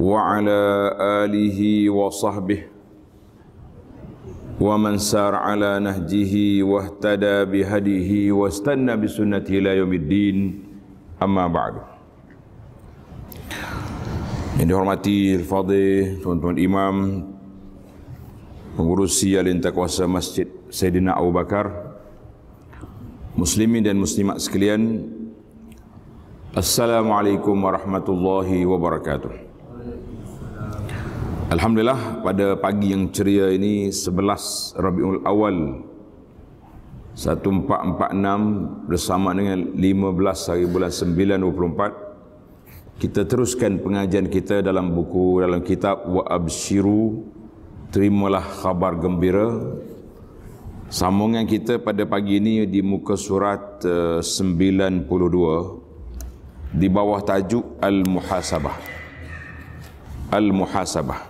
وعلى آله وصحبه ومن سار على نهجه واهتدى بهديه واستنى بسنته إلى يوم الدين أما بعد Yang dihormati Al-Fadih, tuan-tuan Imam pengurus Alintah Kuasa Masjid Sayyidina Abu Bakar Muslimin dan Muslimat sekalian Assalamualaikum warahmatullahi wabarakatuh Alhamdulillah pada pagi yang ceria ini 11 Rabiul Awal 1446 bersama dengan 15 hari bulan 924 kita teruskan pengajian kita dalam buku dalam kitab Wa Absyiru terimalah khabar gembira sambungan kita pada pagi ini di muka surat 92 eh, di bawah tajuk Al Muhasabah Al Muhasabah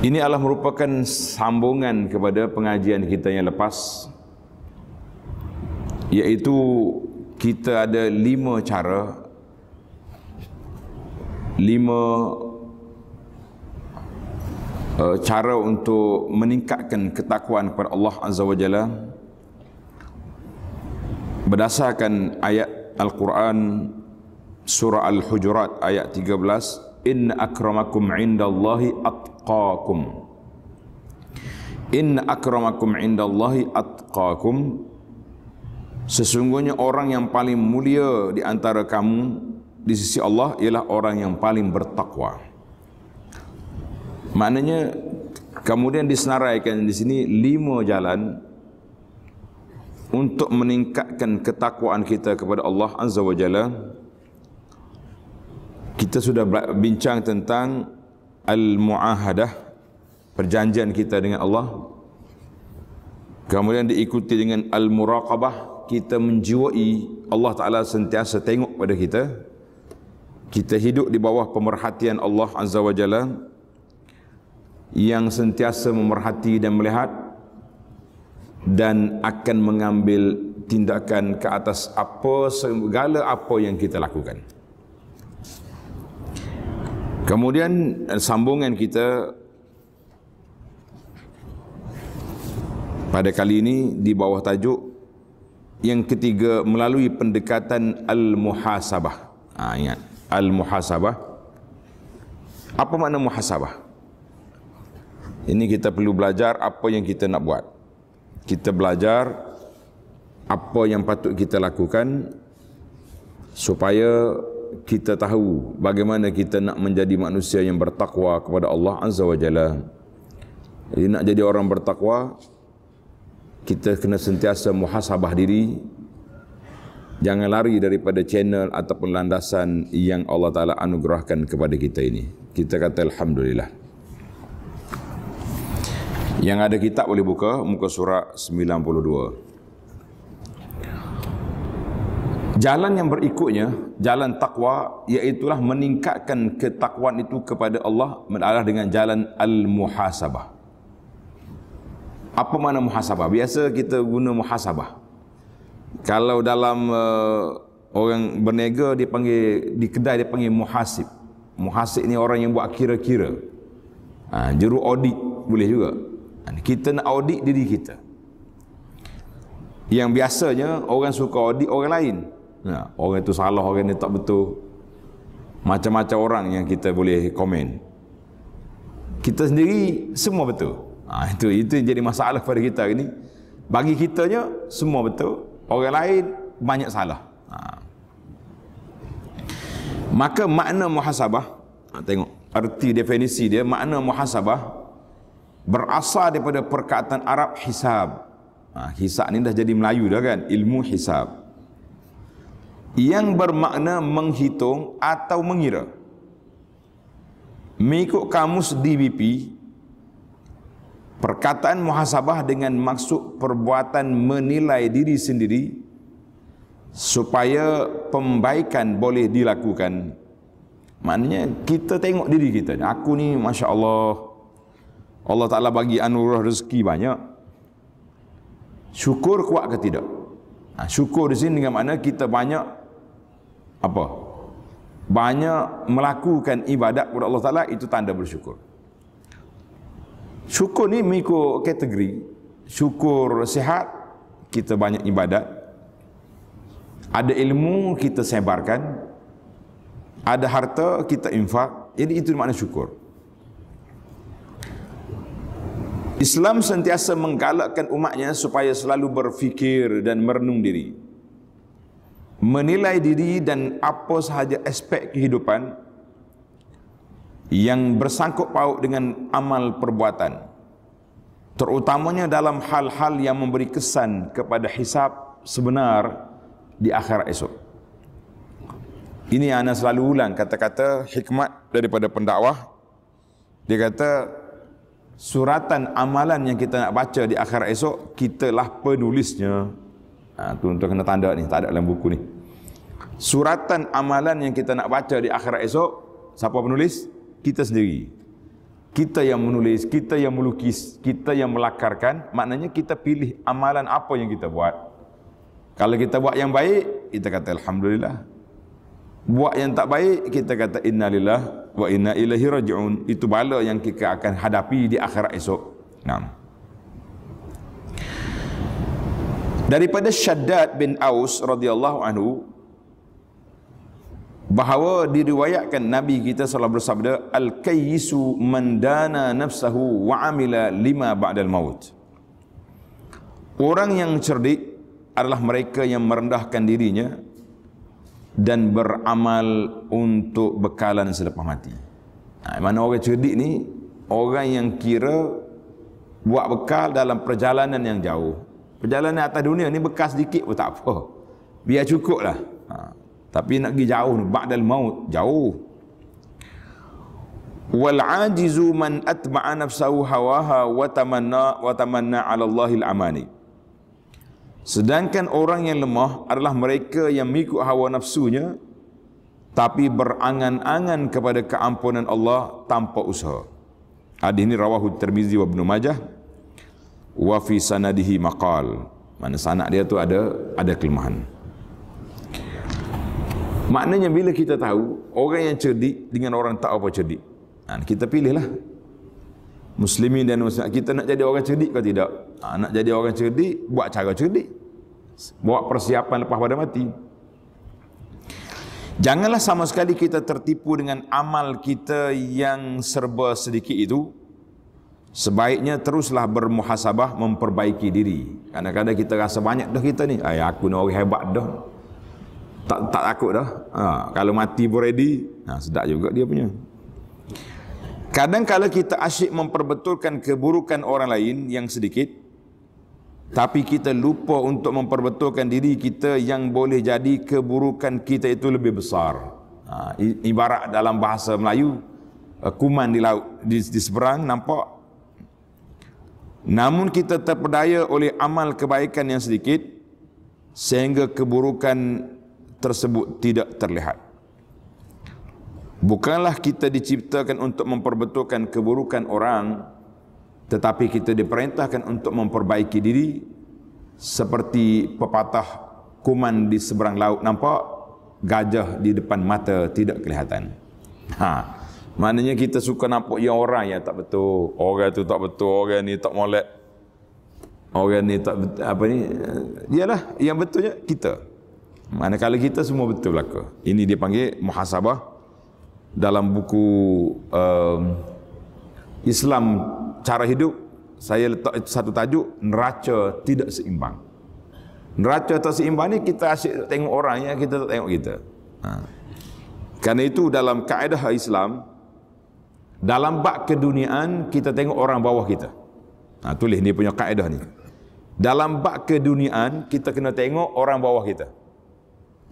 ini adalah merupakan sambungan kepada pengajian kita yang lepas iaitu kita ada lima cara lima uh, cara untuk meningkatkan ketakwaan kepada Allah Azza wa Jalla berdasarkan ayat Al-Quran surah Al-Hujurat ayat 13 in akramakum indallahi atqakum atqakum in akramakum indallahi atqakum sesungguhnya orang yang paling mulia di antara kamu di sisi Allah ialah orang yang paling bertakwa maknanya kemudian disenaraikan di sini lima jalan untuk meningkatkan ketakwaan kita kepada Allah Azza wa Jalla kita sudah bincang tentang al-mu'ahadah perjanjian kita dengan Allah kemudian diikuti dengan al-muraqabah kita menjiwai Allah Ta'ala sentiasa tengok pada kita kita hidup di bawah pemerhatian Allah Azza wa Jalla yang sentiasa memerhati dan melihat dan akan mengambil tindakan ke atas apa segala apa yang kita lakukan. Kemudian eh, sambungan kita pada kali ini di bawah tajuk yang ketiga melalui pendekatan al-muhasabah. Ha, ingat, al-muhasabah. Apa makna muhasabah? Ini kita perlu belajar apa yang kita nak buat. Kita belajar apa yang patut kita lakukan supaya kita tahu bagaimana kita nak menjadi manusia yang bertakwa kepada Allah Azza wa Jalla. Jadi nak jadi orang bertakwa, kita kena sentiasa muhasabah diri. Jangan lari daripada channel ataupun landasan yang Allah Ta'ala anugerahkan kepada kita ini. Kita kata Alhamdulillah. Yang ada kitab boleh buka muka surat 92. Jalan yang berikutnya, jalan takwa iaitulah meningkatkan ketakwaan itu kepada Allah adalah dengan jalan al-muhasabah. Apa mana muhasabah? Biasa kita guna muhasabah. Kalau dalam uh, orang berniaga dipanggil di kedai dia panggil muhasib. Muhasib ni orang yang buat kira-kira. Ha, juru audit boleh juga. Ha, kita nak audit diri kita. Yang biasanya orang suka audit orang lain. Ya, orang itu salah, orang ini tak betul. Macam-macam orang yang kita boleh komen. Kita sendiri semua betul. Ha, itu itu jadi masalah kepada kita ini. Bagi kita kitanya semua betul. Orang lain banyak salah. Ha. Maka makna muhasabah, ha, tengok arti definisi dia, makna muhasabah berasal daripada perkataan Arab hisab. Ha, hisab ni dah jadi Melayu dah kan, ilmu hisab yang bermakna menghitung atau mengira. Mengikut kamus DBP, perkataan muhasabah dengan maksud perbuatan menilai diri sendiri supaya pembaikan boleh dilakukan. Maknanya kita tengok diri kita. Aku ni Masya Allah. Allah Ta'ala bagi anurah rezeki banyak. Syukur kuat ke tidak? Ha, syukur di sini dengan makna kita banyak apa banyak melakukan ibadat kepada Allah Taala itu tanda bersyukur. Syukur ni mengikut kategori syukur sihat kita banyak ibadat ada ilmu kita sebarkan ada harta kita infak jadi itu makna syukur. Islam sentiasa menggalakkan umatnya supaya selalu berfikir dan merenung diri menilai diri dan apa sahaja aspek kehidupan yang bersangkut paut dengan amal perbuatan terutamanya dalam hal-hal yang memberi kesan kepada hisap sebenar di akhirat esok ini yang anda selalu ulang kata-kata hikmat daripada pendakwah dia kata suratan amalan yang kita nak baca di akhirat esok kitalah penulisnya Ha, tuan-tuan kena tanda ni, tak ada dalam buku ni. Suratan amalan yang kita nak baca di akhirat esok, siapa penulis? Kita sendiri. Kita yang menulis, kita yang melukis, kita yang melakarkan, maknanya kita pilih amalan apa yang kita buat. Kalau kita buat yang baik, kita kata Alhamdulillah. Buat yang tak baik, kita kata Innalillah wa inna ilahi raji'un. Itu bala yang kita akan hadapi di akhirat esok. Nah. daripada Syaddad bin Aus radhiyallahu anhu bahawa diriwayatkan Nabi kita sallallahu alaihi wasallam bersabda al-kayyisu man dana nafsahu wa amila lima ba'dal maut. Orang yang cerdik adalah mereka yang merendahkan dirinya dan beramal untuk bekalan selepas mati. Ha, nah, mana orang cerdik ni? Orang yang kira buat bekal dalam perjalanan yang jauh. Perjalanan atas dunia ni bekas sedikit pun tak apa. Oh, biar cukup lah. Ha. Tapi nak pergi jauh ni. Ba'dal maut. Jauh. Walajizu ajizu man atma'a nafsahu hawaha wa tamanna wa tamanna 'ala Allahi al-amani. Sedangkan orang yang lemah adalah mereka yang mengikut hawa nafsunya tapi berangan-angan kepada keampunan Allah tanpa usaha. Hadis ini rawahu Tirmizi wa Ibnu Majah wa fi sanadihi maqal mana sanad dia tu ada ada kelemahan maknanya bila kita tahu orang yang cerdik dengan orang tak apa cerdik ha, kita pilihlah muslimin dan muslimat kita nak jadi orang cerdik ke tidak ha, nak jadi orang cerdik buat cara cerdik buat persiapan lepas pada mati Janganlah sama sekali kita tertipu dengan amal kita yang serba sedikit itu Sebaiknya teruslah bermuhasabah memperbaiki diri. Kadang-kadang kita rasa banyak dah kita ni. Ay, aku ni orang hebat dah. Tak tak takut dah. Ha, kalau mati pun ready. Ha, sedap juga dia punya. Kadang kala kita asyik memperbetulkan keburukan orang lain yang sedikit tapi kita lupa untuk memperbetulkan diri kita yang boleh jadi keburukan kita itu lebih besar. Ha, ibarat dalam bahasa Melayu eh, kuman di laut di, di seberang nampak Namun kita terpedaya oleh amal kebaikan yang sedikit sehingga keburukan tersebut tidak terlihat. Bukanlah kita diciptakan untuk memperbetulkan keburukan orang tetapi kita diperintahkan untuk memperbaiki diri seperti pepatah kuman di seberang laut nampak gajah di depan mata tidak kelihatan. Ha. Maknanya kita suka nampak yang orang yang tak betul. Orang tu tak betul, orang ni tak molek. Orang ni tak betul, apa ni? Dialah yang betulnya kita. Manakala kita semua betul belaka. Ini dia panggil muhasabah dalam buku um, Islam cara hidup saya letak satu tajuk neraca tidak seimbang. Neraca tak seimbang ni kita asyik tengok orang yang kita tak tengok kita. Ha. Karena itu dalam kaedah Islam, dalam bab keduniaan kita tengok orang bawah kita. Ha, tulis ni punya kaedah ni. Dalam bab keduniaan kita kena tengok orang bawah kita.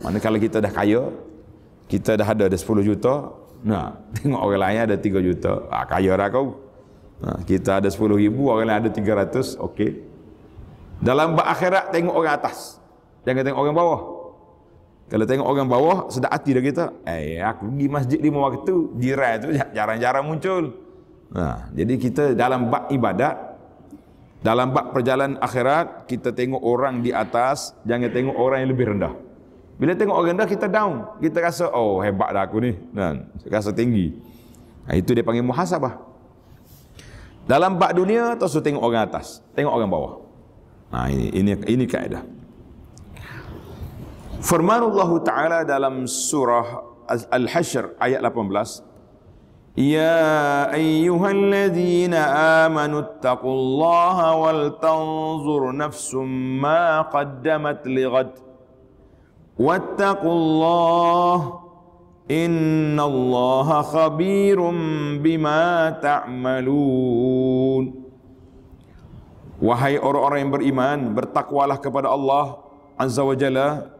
Mana kalau kita dah kaya, kita dah ada ada 10 juta, nah tengok orang lain ada 3 juta, ah kaya dah kau. Ha, kita ada 10 ribu, orang lain ada 300, okey. Dalam bab akhirat tengok orang atas. Jangan tengok orang bawah. Kalau tengok orang bawah, sedap hati dia kata, eh aku pergi masjid lima waktu, jirai tu jarang-jarang muncul. Nah, ha, jadi kita dalam bab ibadat, dalam bab perjalanan akhirat, kita tengok orang di atas, jangan tengok orang yang lebih rendah. Bila tengok orang rendah, kita down. Kita rasa, oh hebat dah aku ni. Dan rasa tinggi. Nah, ha, itu dia panggil muhasabah. Dalam bab dunia, terus tengok orang atas. Tengok orang bawah. Nah, ha, ini, ini, ini kaedah. Firman Allah Ta'ala dalam surah Al-Hashr ayat 18 يا أيها الذين آمنوا اتقوا الله ولتنظر نفس ما قدمت لغد واتقوا الله إن الله خبير بما تعملون Wahai orang-orang yang beriman, bertakwalah kepada Allah Azza wa Jalla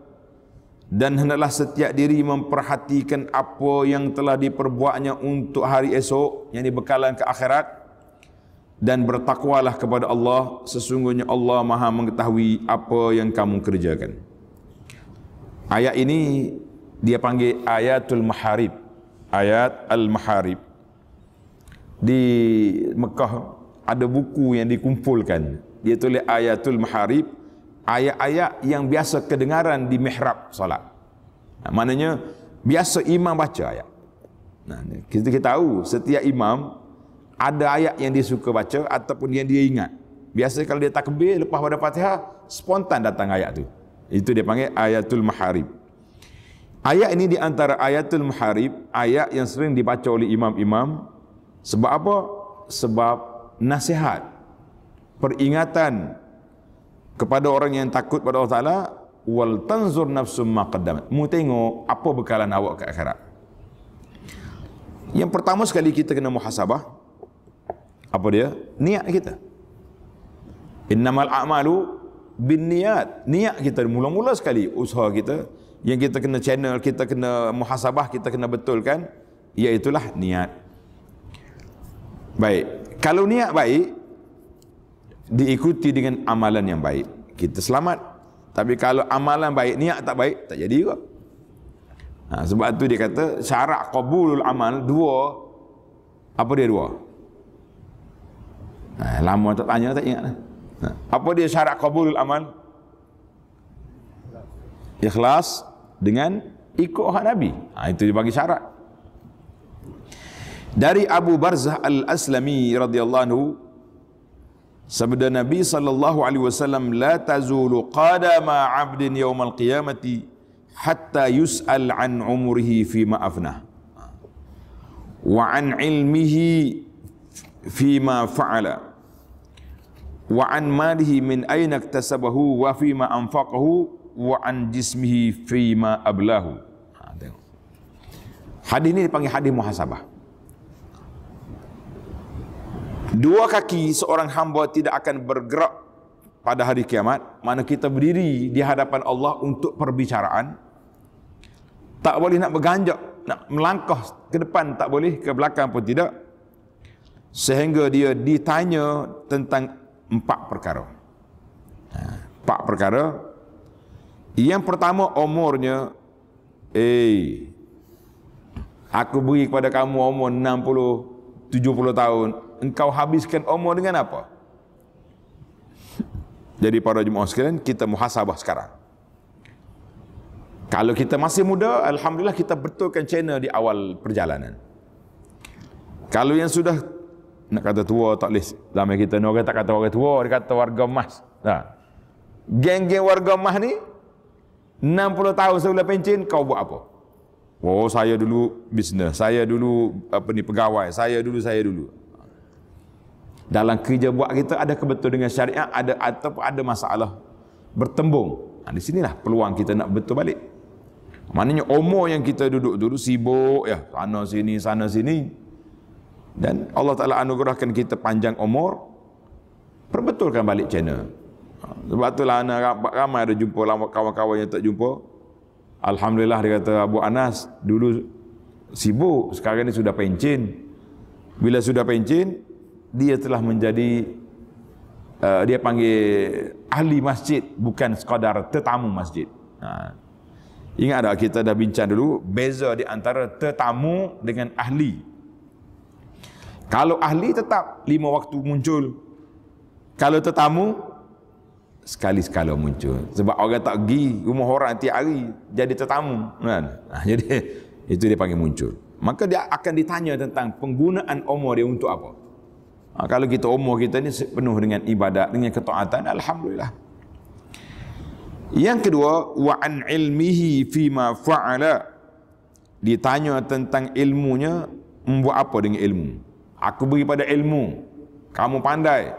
dan hendaklah setiap diri memperhatikan apa yang telah diperbuatnya untuk hari esok yang dibekalan ke akhirat dan bertakwalah kepada Allah sesungguhnya Allah Maha mengetahui apa yang kamu kerjakan ayat ini dia panggil ayatul maharib ayat al maharib di Mekah ada buku yang dikumpulkan dia tulis ayatul maharib ayat-ayat yang biasa kedengaran di mihrab solat. Nah, maknanya biasa imam baca ayat. Nah, kita, kita tahu setiap imam ada ayat yang dia suka baca ataupun yang dia ingat. Biasa kalau dia takbir lepas pada Fatihah spontan datang ayat tu. Itu dia panggil ayatul maharib. Ayat ini di antara ayatul muharib, ayat yang sering dibaca oleh imam-imam. Sebab apa? Sebab nasihat, peringatan kepada orang yang takut pada Allah Taala wal tanzur nafsum ma qaddamat. Mu tengok apa bekalan awak ke akhirat. Yang pertama sekali kita kena muhasabah apa dia? Niat kita. Innamal a'malu bin niat. Niat kita mula-mula sekali usaha kita yang kita kena channel, kita kena muhasabah, kita kena betulkan iaitulah niat. Baik. Kalau niat baik, diikuti dengan amalan yang baik kita selamat tapi kalau amalan baik niat tak baik tak jadi kok ha, sebab tu dia kata syarat qabulul amal dua apa dia dua ha, lama tak tanya tak ingat ha, apa dia syarat qabulul amal ikhlas dengan ikut hak Nabi ha, itu dia bagi syarat dari Abu Barzah Al-Aslami radhiyallahu Sabda Nabi sallallahu alaihi wasallam la tazulu qadama 'abdin yaumal qiyamati hatta yus'al 'an umrihi fi ma afna wa 'an 'ilmihi fi ma fa'ala wa 'an malihi min ayna iktasabahu wa fi ma anfaqahu wa 'an jismihi fi ma ablahu. Ha, tengok. Hadis ini dipanggil hadis muhasabah. Dua kaki seorang hamba tidak akan bergerak pada hari kiamat. Mana kita berdiri di hadapan Allah untuk perbicaraan. Tak boleh nak berganjak, nak melangkah ke depan tak boleh, ke belakang pun tidak. Sehingga dia ditanya tentang empat perkara. Ha, empat perkara. Yang pertama umurnya, eh, aku beri kepada kamu umur 60 70 tahun engkau habiskan umur dengan apa? Jadi para jemaah sekalian, kita muhasabah sekarang. Kalau kita masih muda, Alhamdulillah kita betulkan channel di awal perjalanan. Kalau yang sudah, nak kata tua tak boleh. Lama kita ni orang tak kata orang tua, dia kata warga emas. Nah. Ha. Geng-geng warga emas ni, 60 tahun sebelum pencin, kau buat apa? Oh, saya dulu bisnes, saya dulu apa ni pegawai, saya dulu, saya dulu dalam kerja buat kita ada kebetul dengan syariat ada atau ada masalah bertembung. Nah ha, di sinilah peluang kita nak betul balik. Maknanya umur yang kita duduk dulu sibuk ya sana sini sana sini dan Allah Taala anugerahkan kita panjang umur perbetulkan balik channel. Ha, sebab itulah anak ramai ada jumpa lama kawan-kawan yang tak jumpa. Alhamdulillah dia kata Abu Anas dulu sibuk sekarang ni sudah pencin. Bila sudah pencin, dia telah menjadi uh, dia panggil ahli masjid bukan sekadar tetamu masjid. Ha. Ingat tak kita dah bincang dulu beza di antara tetamu dengan ahli. Kalau ahli tetap lima waktu muncul. Kalau tetamu sekali-sekala muncul. Sebab orang tak pergi rumah orang tiap hari jadi tetamu. Kan? Ha, jadi itu dia panggil muncul. Maka dia akan ditanya tentang penggunaan umur dia untuk apa. Ha, kalau kita umur kita ni penuh dengan ibadat, dengan ketaatan, alhamdulillah. Yang kedua, wa ilmihi fi ma fa'ala. Ditanya tentang ilmunya, membuat apa dengan ilmu? Aku beri pada ilmu. Kamu pandai.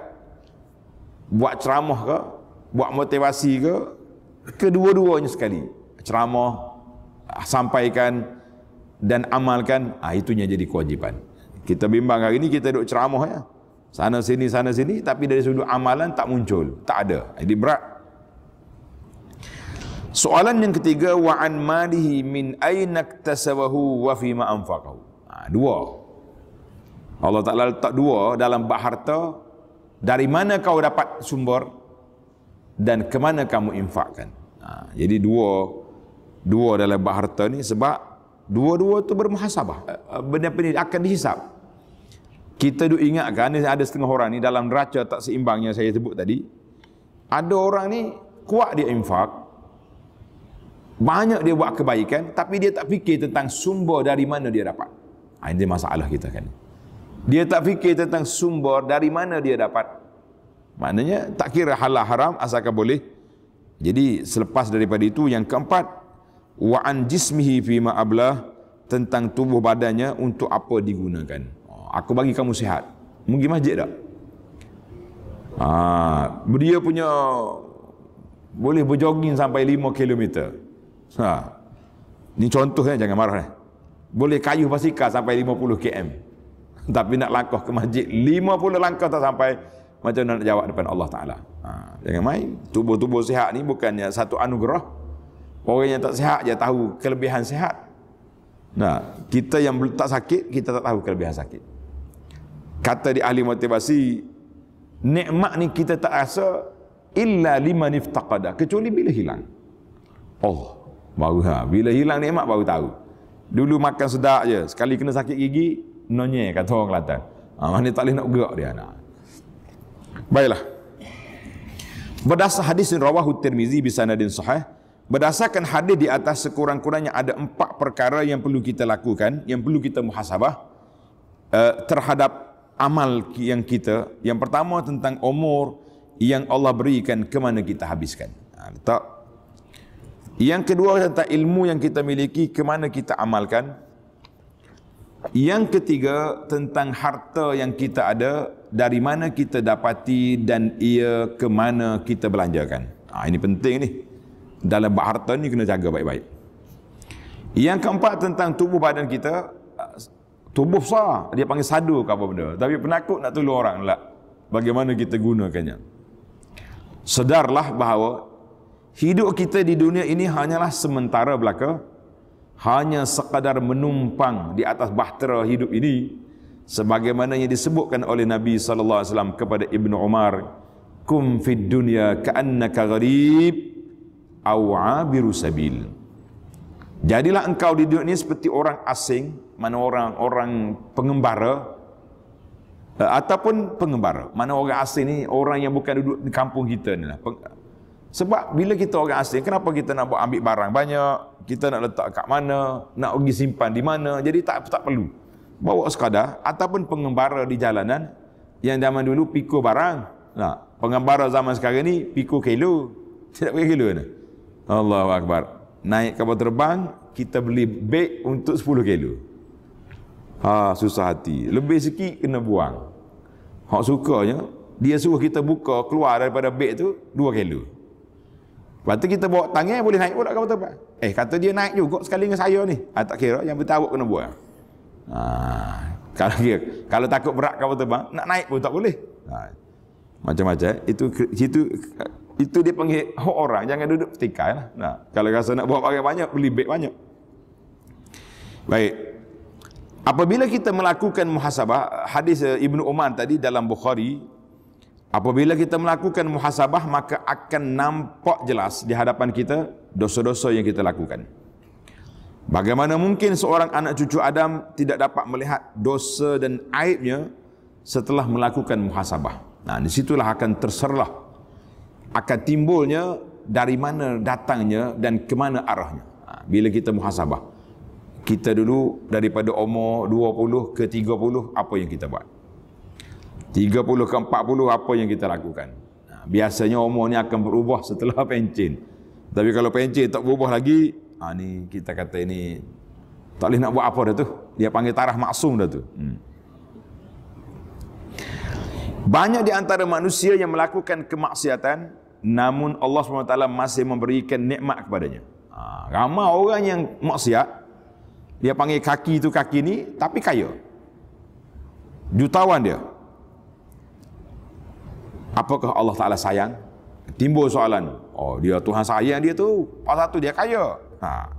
Buat ceramah ke? Buat motivasi ke? Kedua-duanya sekali. Ceramah, sampaikan dan amalkan. Ah, itunya jadi kewajipan. Kita bimbang hari ini, kita duduk ceramah ya sana sini sana sini tapi dari sudut amalan tak muncul tak ada jadi berat soalan yang ketiga wa an malihi min aina iktasabahu wa fi ma anfaqahu ha, dua Allah Taala letak dua dalam bab harta dari mana kau dapat sumber dan ke mana kamu infakkan ha, jadi dua dua dalam bab harta ni sebab dua-dua tu bermuhasabah eh, eh, benda-benda akan dihisap kita duk ingatkan ni ada setengah orang ni dalam neraca tak seimbang yang saya sebut tadi. Ada orang ni kuat dia infak. Banyak dia buat kebaikan tapi dia tak fikir tentang sumber dari mana dia dapat. Ha, ini masalah kita kan. Dia tak fikir tentang sumber dari mana dia dapat. Maknanya tak kira halal haram asalkan boleh. Jadi selepas daripada itu yang keempat wa an jismihi fi ma ablah tentang tubuh badannya untuk apa digunakan aku bagi kamu sihat. Pergi masjid tak? Ha, dia punya boleh berjoging sampai 5 km. Ha. Ni contoh eh, jangan marah eh. Boleh kayuh basikal sampai 50 km. Tapi nak langkah ke masjid 50 langkah tak sampai macam nak jawab depan Allah Taala. Ha, jangan main. Tubuh-tubuh sihat ni bukannya satu anugerah. Orang yang tak sihat dia tahu kelebihan sihat. Nah, kita yang tak sakit, kita tak tahu kelebihan sakit kata di ahli motivasi nikmat ni kita tak rasa illa liman iftaqada kecuali bila hilang oh baru ha bila hilang nikmat baru tahu dulu makan sedap je sekali kena sakit gigi nonye kata orang kelata ha, mana tak boleh nak gerak dia nak baiklah berdasar hadis yang rawahu tirmizi bisanadin sahih berdasarkan hadis di atas sekurang-kurangnya ada empat perkara yang perlu kita lakukan yang perlu kita muhasabah uh, terhadap amal yang kita yang pertama tentang umur yang Allah berikan ke mana kita habiskan. Ha, tak. Yang kedua tentang ilmu yang kita miliki ke mana kita amalkan. Yang ketiga tentang harta yang kita ada dari mana kita dapati dan ia ke mana kita belanjakan. Ha, ini penting ni. Dalam bahar harta ni kena jaga baik-baik. Yang keempat tentang tubuh badan kita Tubuh sah. Dia panggil sadu ke apa benda. Tapi penakut nak tolong orang lah. Bagaimana kita gunakannya. Sedarlah bahawa hidup kita di dunia ini hanyalah sementara belaka. Hanya sekadar menumpang di atas bahtera hidup ini. Sebagaimana yang disebutkan oleh Nabi SAW kepada Ibn Umar. Kum fid dunya ka'annaka gharib. Au'abiru sabil. Jadilah engkau di dunia ini seperti orang asing, mana orang-orang pengembara eh, ataupun pengembara. Mana orang asing ni orang yang bukan duduk di kampung kita ni lah. Sebab bila kita orang asing, kenapa kita nak buat ambil barang banyak? Kita nak letak kat mana? Nak pergi simpan di mana? Jadi tak tak perlu. Bawa sekadar ataupun pengembara di jalanan yang zaman dulu pikul barang. Nah, pengembara zaman sekarang ni pikul kilo. Tidak pakai kilo ni. Allahu Akbar naik kapal terbang kita beli beg untuk 10 kilo. Ha susah hati. Lebih sikit kena buang. Hak sukanya dia suruh kita buka keluar daripada beg tu 2 kilo. Lepas tu kita bawa tangan boleh naik pula kapal terbang. Eh kata dia naik juga sekali dengan saya ni. Ha, tak kira yang betul awak kena buang. Ha, kalau dia, kalau takut berat kapal terbang nak naik pun tak boleh. Ha, macam-macam eh. itu situ itu dia panggil hak orang. Jangan duduk petikai lah. Nah, kalau rasa nak buat barang banyak, beli beg banyak. Baik. Apabila kita melakukan muhasabah, hadis eh, Ibnu Umar tadi dalam Bukhari, apabila kita melakukan muhasabah, maka akan nampak jelas di hadapan kita dosa-dosa yang kita lakukan. Bagaimana mungkin seorang anak cucu Adam tidak dapat melihat dosa dan aibnya setelah melakukan muhasabah? Nah, disitulah akan terserlah akan timbulnya dari mana datangnya dan ke mana arahnya. Ha, bila kita muhasabah. Kita dulu daripada umur 20 ke 30 apa yang kita buat? 30 ke 40 apa yang kita lakukan? Ha, biasanya umur ni akan berubah setelah pencin. Tapi kalau pencin tak berubah lagi, ha, ni kita kata ini tak boleh nak buat apa dah tu. Dia panggil tarah maksum dah tu. Hmm. Banyak di antara manusia yang melakukan kemaksiatan namun Allah SWT masih memberikan nikmat kepadanya. Ha, ramai orang yang maksiat dia panggil kaki itu kaki ini, tapi kaya. Jutawan dia. Apakah Allah Taala sayang? Timbul soalan. Oh, dia Tuhan sayang dia tu. pasal satu dia kaya. Ha.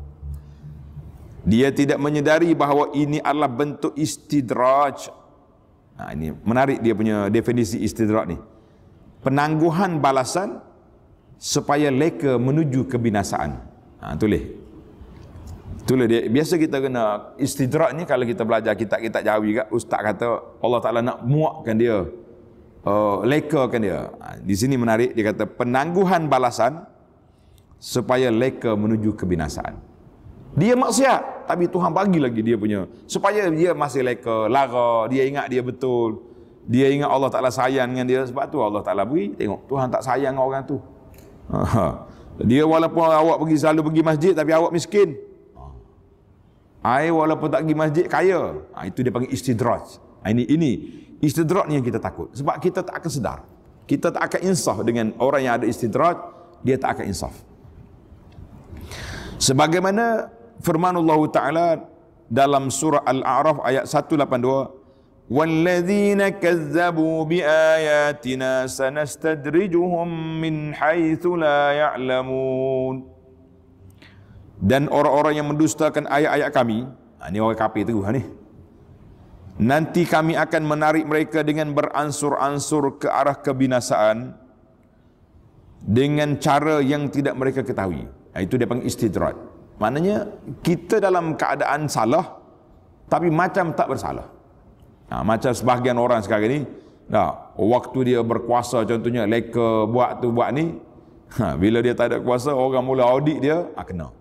Dia tidak menyedari bahawa ini adalah bentuk istidraj Ha, ini menarik dia punya definisi istidrak ni. Penangguhan balasan supaya leka menuju kebinasaan. Ha, tulis. Tulis dia. Biasa kita kena istidrak ni kalau kita belajar kitab-kitab jawi kat, ustaz kata Allah Ta'ala nak muakkan dia. Uh, kan dia. Ha, di sini menarik, dia kata penangguhan balasan supaya leka menuju kebinasaan. Dia maksiat tapi Tuhan bagi lagi dia punya supaya dia masih leka, eh, lara, dia ingat dia betul. Dia ingat Allah Taala sayang dengan dia sebab tu Allah Taala beri. Tengok Tuhan tak sayang dengan orang tu. Dia walaupun awak pergi selalu pergi masjid tapi awak miskin. Ha. Ai walaupun tak pergi masjid kaya. Ha, itu dia panggil istidraj. Ha, ini ini istidraj ni yang kita takut sebab kita tak akan sedar. Kita tak akan insaf dengan orang yang ada istidraj, dia tak akan insaf. Sebagaimana firman Allah Ta'ala dalam surah Al-A'raf ayat 182 وَالَّذِينَ كَذَّبُوا بِآيَاتِنَا سَنَسْتَدْرِجُهُمْ مِنْ حَيْثُ لَا يَعْلَمُونَ dan orang-orang yang mendustakan ayat-ayat kami ini ha, orang kapir tu ha, nanti kami akan menarik mereka dengan beransur-ansur ke arah kebinasaan dengan cara yang tidak mereka ketahui ha, itu dia panggil istidrat Maknanya kita dalam keadaan salah tapi macam tak bersalah. Ha, macam sebahagian orang sekarang ni dah waktu dia berkuasa contohnya leka buat tu buat ni ha, bila dia tak ada kuasa orang mula audit dia ha, kena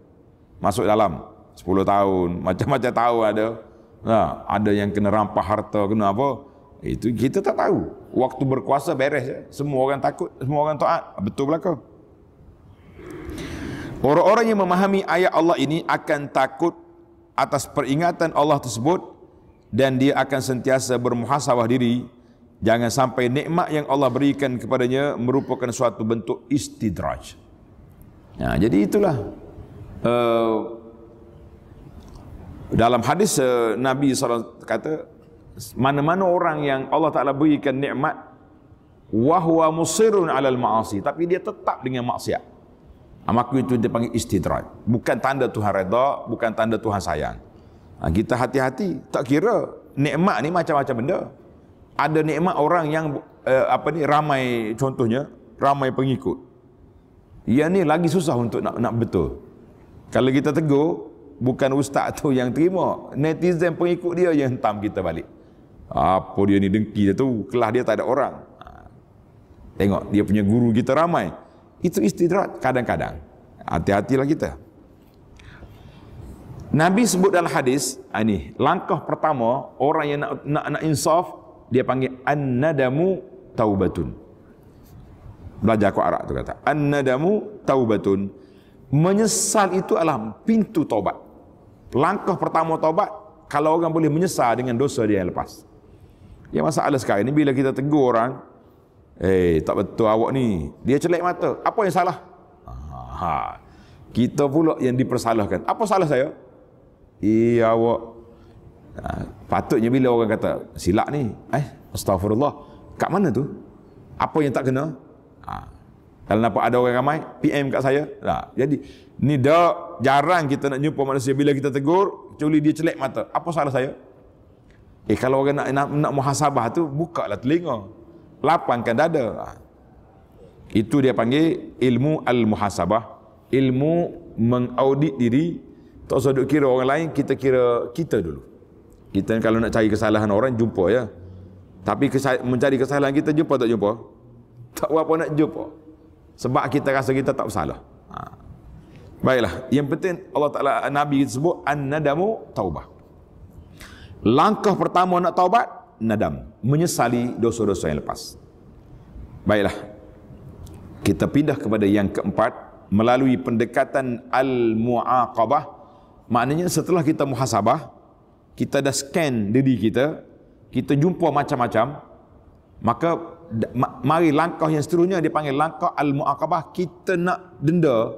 masuk dalam 10 tahun macam-macam tahu ada ha, ada yang kena rampah harta kena apa itu kita tak tahu waktu berkuasa beres ya. semua orang takut semua orang taat betul belaka Orang-orang yang memahami ayat Allah ini akan takut atas peringatan Allah tersebut dan dia akan sentiasa bermuhasabah diri jangan sampai nikmat yang Allah berikan kepadanya merupakan suatu bentuk istidraj. Nah, ya, jadi itulah uh, dalam hadis uh, Nabi SAW kata mana-mana orang yang Allah Taala berikan nikmat wahwa musirun alal maasi tapi dia tetap dengan maksiat. Amaku itu dipanggil istidrat. Bukan tanda Tuhan reda, bukan tanda Tuhan sayang. Ha, kita hati-hati, tak kira nikmat ni macam-macam benda. Ada nikmat orang yang eh, apa ni ramai contohnya, ramai pengikut. Ia ni lagi susah untuk nak nak betul. Kalau kita tegur, bukan ustaz tu yang terima. Netizen pengikut dia yang hentam kita balik. Apa dia ni dengki dia tu, kelah dia tak ada orang. Ha. Tengok dia punya guru kita ramai. Itu istidrat kadang-kadang. Hati-hatilah kita. Nabi sebut dalam hadis, ah, ini langkah pertama orang yang nak nak, nak insaf dia panggil annadamu taubatun. Belajar aku Arab tu kata. Annadamu taubatun. Menyesal itu adalah pintu taubat. Langkah pertama taubat kalau orang boleh menyesal dengan dosa dia yang lepas. Yang masalah sekarang ini bila kita tegur orang, Eh, tak betul awak ni. Dia celik mata. Apa yang salah? Ha. Kita pula yang dipersalahkan. Apa salah saya? Eh, awak. Ha, patutnya bila orang kata, silak ni. Eh, astagfirullah. Kat mana tu? Apa yang tak kena? Ha. Kalau nampak ada orang ramai, PM kat saya. Ha. Jadi, ni dah jarang kita nak jumpa manusia. Bila kita tegur, culi dia celik mata. Apa salah saya? Eh, kalau orang nak, nak, nak muhasabah tu, buka lah telinga lapangkan dada. Ah. Itu dia panggil ilmu al-muhasabah. Ilmu mengaudit diri. Tak usah kira orang lain, kita kira kita dulu. Kita kalau nak cari kesalahan orang, jumpa ya. Tapi mencari kesalahan kita, jumpa tak jumpa? Tak apa nak jumpa. Sebab kita rasa kita tak bersalah. Ha. Baiklah, yang penting Allah Ta'ala Nabi sebut, An-nadamu taubah. Langkah pertama nak taubat, nadam menyesali dosa-dosa yang lepas baiklah kita pindah kepada yang keempat melalui pendekatan al-muaqabah maknanya setelah kita muhasabah kita dah scan diri kita kita jumpa macam-macam maka mari langkah yang seterusnya dia panggil langkah al-muaqabah kita nak denda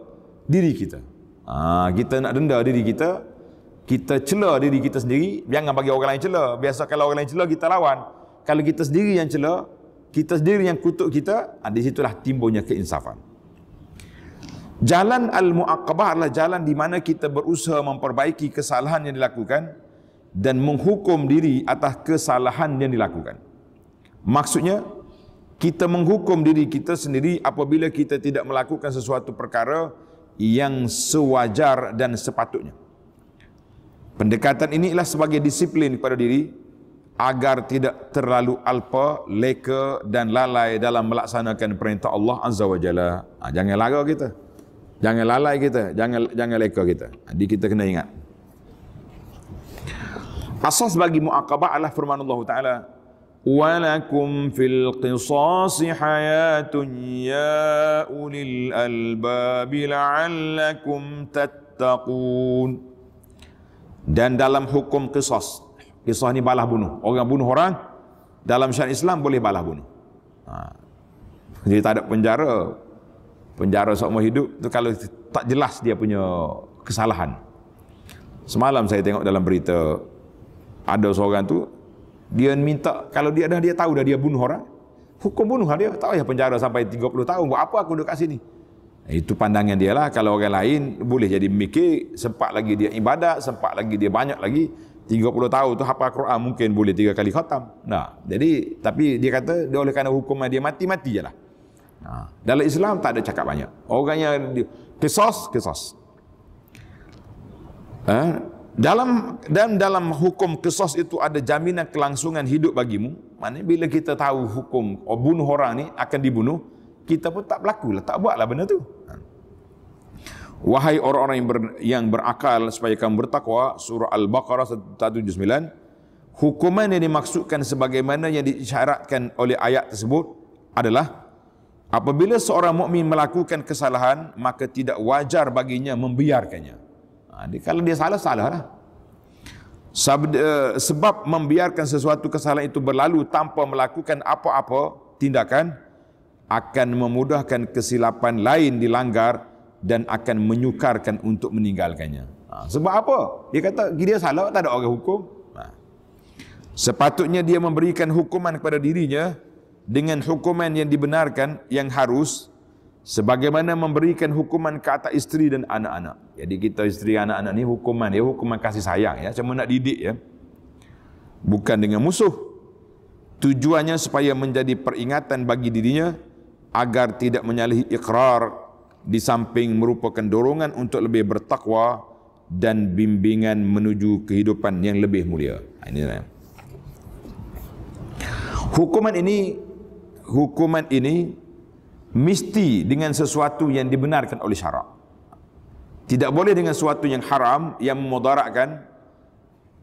diri kita ha, kita nak denda diri kita kita celah diri kita sendiri, jangan bagi orang lain celah. Biasa kalau orang lain celah, kita lawan. Kalau kita sendiri yang celah, kita sendiri yang kutuk kita, ah, di situlah timbulnya keinsafan. Jalan al-mu'aqabah adalah jalan di mana kita berusaha memperbaiki kesalahan yang dilakukan dan menghukum diri atas kesalahan yang dilakukan. Maksudnya, kita menghukum diri kita sendiri apabila kita tidak melakukan sesuatu perkara yang sewajar dan sepatutnya. Pendekatan inilah sebagai disiplin kepada diri agar tidak terlalu alpa, leka dan lalai dalam melaksanakan perintah Allah Azza wa Jalla. Ha, jangan lara kita. Jangan lalai kita. Jangan jangan leka kita. Jadi ha, kita kena ingat. Asas bagi muakabah adalah firman Allah Ta'ala. Walakum fil qisas hayatun ya ulil albab la'allakum tattaqun dan dalam hukum kisos kisah ni balah bunuh orang bunuh orang dalam syarikat Islam boleh balah bunuh ha. jadi tak ada penjara penjara seumur hidup tu kalau tak jelas dia punya kesalahan semalam saya tengok dalam berita ada seorang tu dia minta kalau dia dah dia tahu dah dia bunuh orang hukum bunuh lah dia tak payah penjara sampai 30 tahun buat apa aku duduk kat sini itu pandangan dia lah. Kalau orang lain boleh jadi mikir, sempat lagi dia ibadat, sempat lagi dia banyak lagi. 30 tahun tu hafal Quran mungkin boleh tiga kali khatam. Nah, jadi tapi dia kata dia oleh kerana hukuman dia mati mati jelah. Nah, dalam Islam tak ada cakap banyak. Orang yang di, kisos Eh? Ha? Dalam dan dalam hukum kisos itu ada jaminan kelangsungan hidup bagimu. Maknanya bila kita tahu hukum oh, bunuh orang ni akan dibunuh, kita pun tak lah, tak buat lah benda tu. Wahai orang-orang yang, ber, yang berakal supaya kamu bertakwa, surah Al-Baqarah 179, hukuman yang dimaksudkan sebagaimana yang disyaratkan oleh ayat tersebut adalah apabila seorang mukmin melakukan kesalahan, maka tidak wajar baginya membiarkannya. Jadi ha, kalau dia salah, salahlah. Eh, sebab membiarkan sesuatu kesalahan itu berlalu tanpa melakukan apa-apa tindakan, akan memudahkan kesilapan lain dilanggar dan akan menyukarkan untuk meninggalkannya. Ha, sebab apa? Dia kata dia salah tak ada orang hukum. Ha. Sepatutnya dia memberikan hukuman kepada dirinya dengan hukuman yang dibenarkan yang harus sebagaimana memberikan hukuman ke atas isteri dan anak-anak. Jadi kita isteri anak-anak ni hukuman dia hukuman kasih sayang ya cuma nak didik ya. Bukan dengan musuh. Tujuannya supaya menjadi peringatan bagi dirinya agar tidak menyalahi ikrar di samping merupakan dorongan untuk lebih bertakwa dan bimbingan menuju kehidupan yang lebih mulia. Ha, ini lah. Hukuman ini hukuman ini mesti dengan sesuatu yang dibenarkan oleh syarak. Tidak boleh dengan sesuatu yang haram yang memudaratkan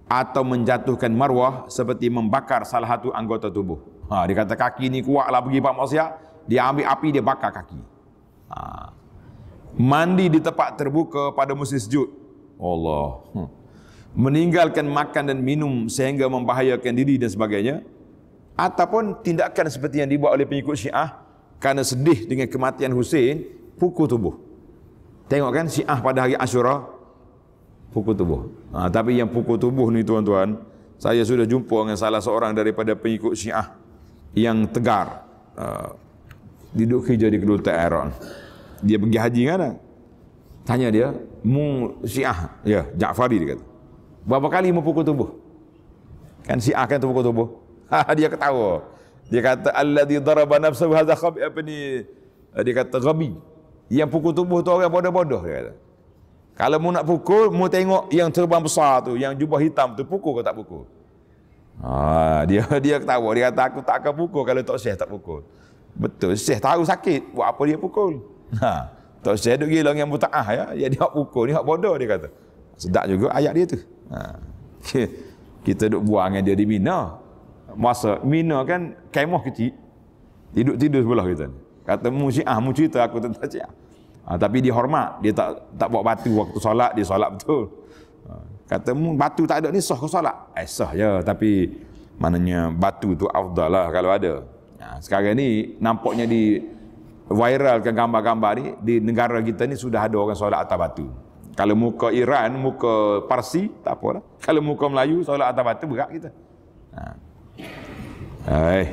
atau menjatuhkan marwah seperti membakar salah satu anggota tubuh. Ha, dia kata kaki ni kuatlah pergi pak maksiat, dia ambil api, dia bakar kaki. Ha. Mandi di tempat terbuka pada musim sejuk. Allah. Hmm. Meninggalkan makan dan minum sehingga membahayakan diri dan sebagainya. Ataupun tindakan seperti yang dibuat oleh pengikut syiah. Kerana sedih dengan kematian Hussein, pukul tubuh. Tengok kan syiah pada hari Ashura, pukul tubuh. Ha, tapi yang pukul tubuh ni tuan-tuan, saya sudah jumpa dengan salah seorang daripada pengikut syiah yang tegar. Ha, duduk kerja di kedutaan Iran. Dia pergi haji kan? Tanya dia, mu Syiah, ya, Ja'fari dia kata. Berapa kali mu pukul tubuh? Kan Syiah kan tu pukul tubuh. dia ketawa. Dia kata allazi daraba nafsahu hadza khabi apa ni? Dia kata ghabi. Yang pukul tubuh tu orang bodoh-bodoh Kalau mu nak pukul, mu tengok yang terbang besar tu, yang jubah hitam tu pukul ke tak pukul? Ah, dia dia ketawa, dia kata aku tak akan pukul kalau tak syekh tak pukul. Betul. Syekh tahu sakit. Buat apa dia pukul? Ha. Tak Syekh duduk gila dengan muta'ah. Ya. Dia, dia pukul. Dia bodoh dia kata. Sedap juga ayat dia tu. Ha. kita duduk buang dengan dia di Mina. Masa Mina kan kemah kecil. Tidur tidur sebelah kita. Kata mu Syiah, mu cerita aku tentang Syiah. Ha, tapi dia hormat. Dia tak tak buat batu waktu solat, dia solat betul. Ha, kata mu batu tak ada ni sah ke solat? Eh sah je ya. tapi maknanya batu tu afdal lah kalau ada. Nah, ha, sekarang ni nampaknya di viralkan gambar-gambar ni di negara kita ni sudah ada orang solat atas batu. Kalau muka Iran, muka Parsi, tak apa lah. Kalau muka Melayu, solat atas batu berat kita. Nah. Ha. Eh.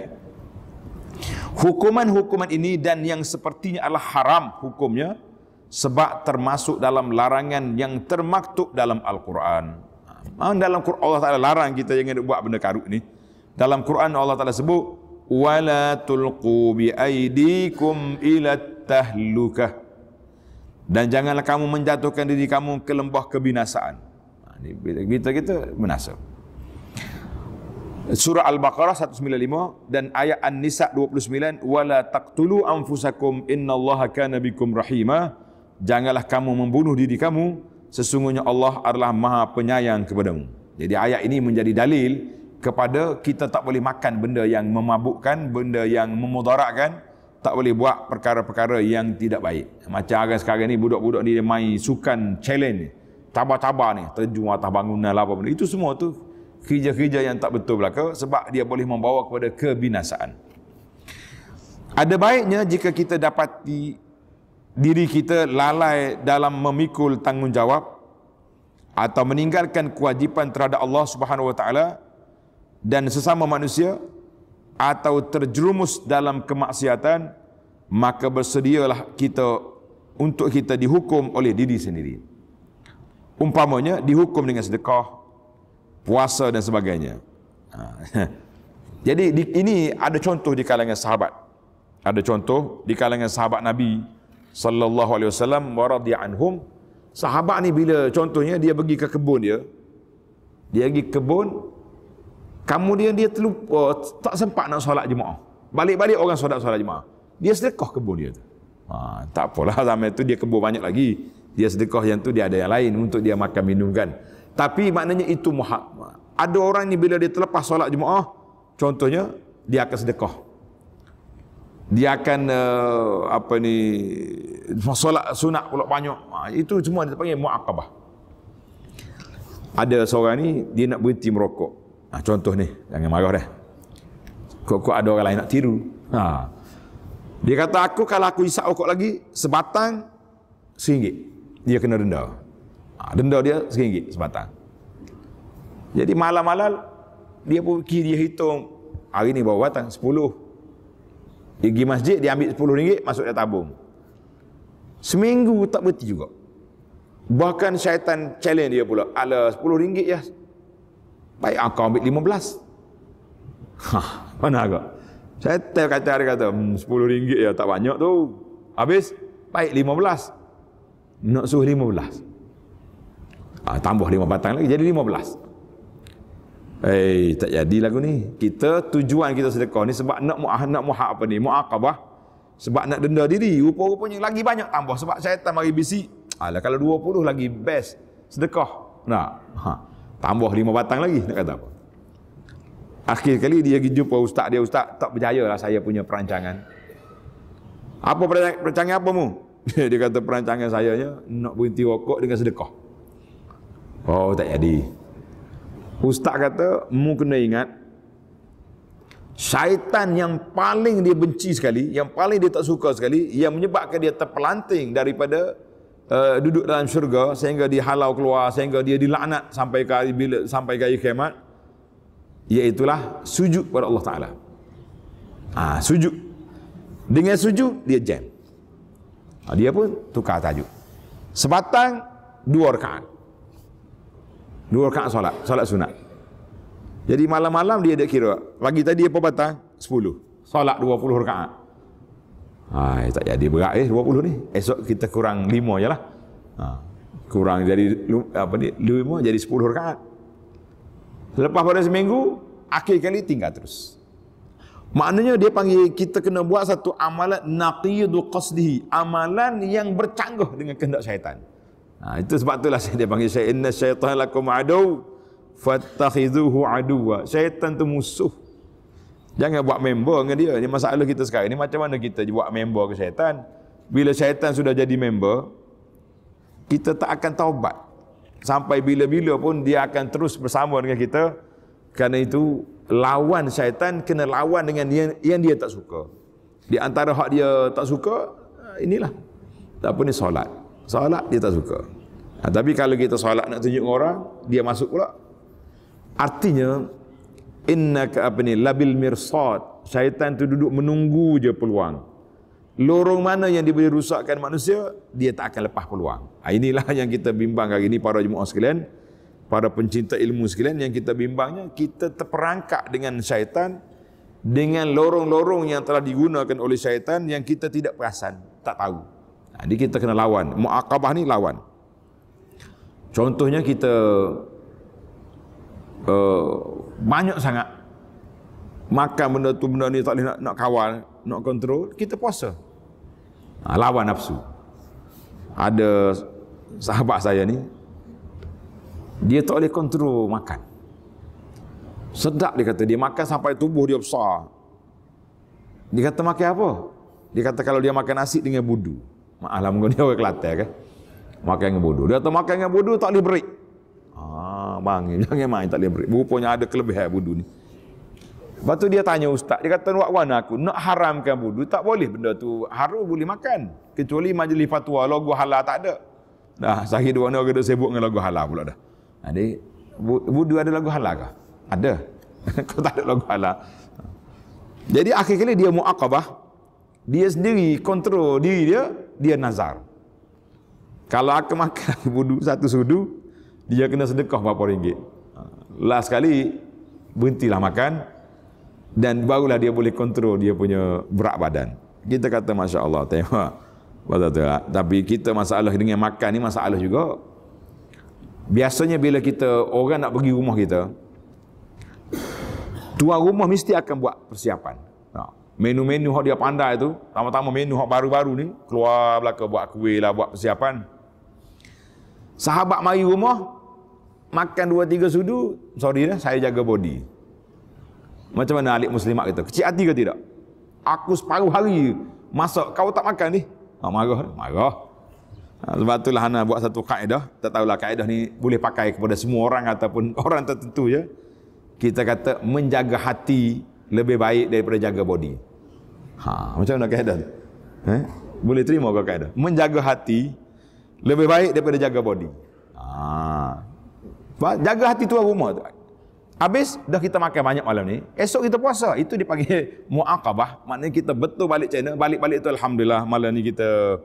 Hukuman-hukuman ini dan yang sepertinya adalah haram hukumnya sebab termasuk dalam larangan yang termaktub dalam Al-Quran. Ha, dalam Quran Allah Ta'ala larang kita yang jangan buat benda karut ni. Dalam Quran Allah Ta'ala sebut, ولا تلقوا Aidikum إلى Tahlukah dan janganlah kamu menjatuhkan diri kamu ke lembah kebinasaan. Ha, bila kita kita binasa. Surah Al-Baqarah 195 dan ayat An-Nisa 29 wala taqtulu anfusakum innallaha kana bikum rahima janganlah kamu membunuh diri kamu sesungguhnya Allah adalah Maha penyayang kepadamu. Jadi ayat ini menjadi dalil kepada kita tak boleh makan benda yang memabukkan, benda yang memudaratkan, tak boleh buat perkara-perkara yang tidak baik. Macam agak sekarang ni budak-budak ni dia main sukan challenge tabar-tabar ni, terjun atas bangunan lah apa benda. Itu semua tu kerja-kerja yang tak betul belaka sebab dia boleh membawa kepada kebinasaan. Ada baiknya jika kita dapati diri kita lalai dalam memikul tanggungjawab atau meninggalkan kewajipan terhadap Allah Subhanahu Wa Taala, dan sesama manusia atau terjerumus dalam kemaksiatan maka bersedialah kita untuk kita dihukum oleh diri sendiri umpamanya dihukum dengan sedekah puasa dan sebagainya ha. jadi ini ada contoh di kalangan sahabat ada contoh di kalangan sahabat Nabi sallallahu alaihi wasallam wa anhum sahabat ni bila contohnya dia pergi ke kebun dia dia pergi kebun Kemudian dia terlupa, oh, tak sempat nak solat jemaah. Balik-balik orang solat solat jemaah. Dia sedekah kebun dia tu. Ha, tak apalah zaman tu dia kebun banyak lagi. Dia sedekah yang tu dia ada yang lain untuk dia makan minum kan. Tapi maknanya itu muhak. Ada orang ni bila dia terlepas solat jemaah, contohnya dia akan sedekah. Dia akan uh, apa ni solat sunat pula banyak. Ha, itu semua dia panggil muakabah. Ada seorang ni dia nak berhenti merokok. Ha, contoh ni, jangan marah dah. Kok-kok ada orang lain nak tiru. Ha. Dia kata aku kalau aku isap rokok lagi sebatang seringgit. Dia kena denda. Ha, denda dia seringgit sebatang. Jadi malam-malam dia pun pergi dia hitung hari ni bawa batang 10. Dia pergi masjid dia ambil 10 ringgit masuk dia tabung. Seminggu tak berhenti juga. Bahkan syaitan challenge dia pula. Ala 10 ringgit ya Baik kau ambil 15. Ha, mana agak? Saya tel kata hari kata, hmm, 10 ringgit ya tak banyak tu. Habis, baik 15. Nak suruh 15. Ah, tambah 5 batang lagi, jadi 15. Eh, tak jadi lagu ni. Kita tujuan kita sedekah ni sebab nak muah nak muha apa ni? Muaqabah. Sebab nak denda diri. Rupa-rupanya lagi banyak tambah sebab syaitan mari bisik. Alah kalau 20 lagi best sedekah. Nah. Ha. Tambah lima batang lagi nak kata apa. Akhir kali dia pergi jumpa ustaz dia, ustaz tak berjaya lah saya punya perancangan. Apa perancangan, apa mu? dia kata perancangan saya nya nak berhenti rokok dengan sedekah. Oh tak jadi. Ustaz kata, mu kena ingat Syaitan yang paling dia benci sekali, yang paling dia tak suka sekali, yang menyebabkan dia terpelanting daripada uh, duduk dalam syurga sehingga dihalau keluar sehingga dia dilaknat sampai ke hari bila sampai ke hari kiamat iaitulah sujud kepada Allah taala. Ah ha, sujud. Dengan sujud dia jam. Ha, dia pun tukar tajuk. Sebatang dua rakaat. Dua rakaat solat, solat sunat. Jadi malam-malam dia ada kira. Lagi tadi apa batang? 10. Solat 20 rakaat. Hai, eh, tak jadi berat eh 20 ni. Esok kita kurang 5 je lah. Ha. Kurang jadi apa ni? 5 jadi 10 rakaat. Selepas pada seminggu, akhir kali tinggal terus. Maknanya dia panggil kita kena buat satu amalan naqidu qasdihi. Amalan yang bercanggah dengan kehendak syaitan. Ha, itu sebab itulah dia panggil syaitan. Inna syaitan lakum adu. Fattakhiduhu aduwa. Syaitan tu musuh. Jangan buat member dengan dia. Ini masalah kita sekarang. Ini macam mana kita buat member ke syaitan. Bila syaitan sudah jadi member, kita tak akan taubat. Sampai bila-bila pun dia akan terus bersama dengan kita. Kerana itu, lawan syaitan kena lawan dengan yang, yang dia tak suka. Di antara hak dia tak suka, inilah. Tak apa ni solat. Solat dia tak suka. Ha, tapi kalau kita solat nak tunjuk orang, dia masuk pula. Artinya, innaka apa ni labil mirsad syaitan tu duduk menunggu je peluang lorong mana yang dia boleh rusakkan manusia dia tak akan lepas peluang ha, inilah yang kita bimbang hari ini para jemaah sekalian para pencinta ilmu sekalian yang kita bimbangnya kita terperangkap dengan syaitan dengan lorong-lorong yang telah digunakan oleh syaitan yang kita tidak perasan tak tahu jadi ha, kita kena lawan muakabah ni lawan contohnya kita uh, banyak sangat makan benda tu benda ni tak boleh nak, nak kawal nak kontrol kita puasa ha, lawan nafsu ada sahabat saya ni dia tak boleh kontrol makan sedap dia kata dia makan sampai tubuh dia besar dia kata makan apa dia kata kalau dia makan nasi dengan budu maaf lah dia orang kelata kan makan dengan budu dia kata makan dengan budu tak boleh break bang, bang. Jangan main tak boleh break. Rupanya ada kelebihan budu ni. Lepas tu dia tanya ustaz, dia kata, buat mana aku nak haramkan budu? Tak boleh benda tu haru boleh makan. Kecuali majlis fatwa, logo halal tak ada. Dah, sahih dua ni orang sibuk dengan logo halal pula dah. Jadi, budu ada logo halal kah? Ada. Kau tak ada logo halal. Jadi akhir kali dia mu'aqabah, dia sendiri kontrol diri dia, dia nazar. Kalau aku makan budu satu sudu, dia kena sedekah berapa ringgit. Ha, last sekali berhentilah makan dan barulah dia boleh kontrol dia punya berat badan. Kita kata masya-Allah tengok. Tapi kita masalah dengan makan ni masalah juga. Biasanya bila kita orang nak pergi rumah kita tuan rumah mesti akan buat persiapan. Ha, menu-menu hak dia pandai tu, tama-tama menu hak baru-baru ni, keluar belaka buat kuih lah, buat persiapan. Sahabat mari rumah, makan dua tiga sudu, sorry lah, saya jaga body. Macam mana alik muslimat kita? Kecil hati ke tidak? Aku separuh hari masak, kau tak makan ni? Ha, marah, marah. Ah, sebab itulah Hana buat satu kaedah. Tak tahulah kaedah ni boleh pakai kepada semua orang ataupun orang tertentu je. Ya. Kita kata menjaga hati lebih baik daripada jaga body. Ha, macam mana kaedah tu? Eh? Boleh terima ke kaedah? Menjaga hati lebih baik daripada jaga body. Ha, Jaga hati tuan rumah tu. Habis dah kita makan banyak malam ni, esok kita puasa. Itu dipanggil muakabah. Maknanya kita betul balik China, balik-balik tu alhamdulillah malam ni kita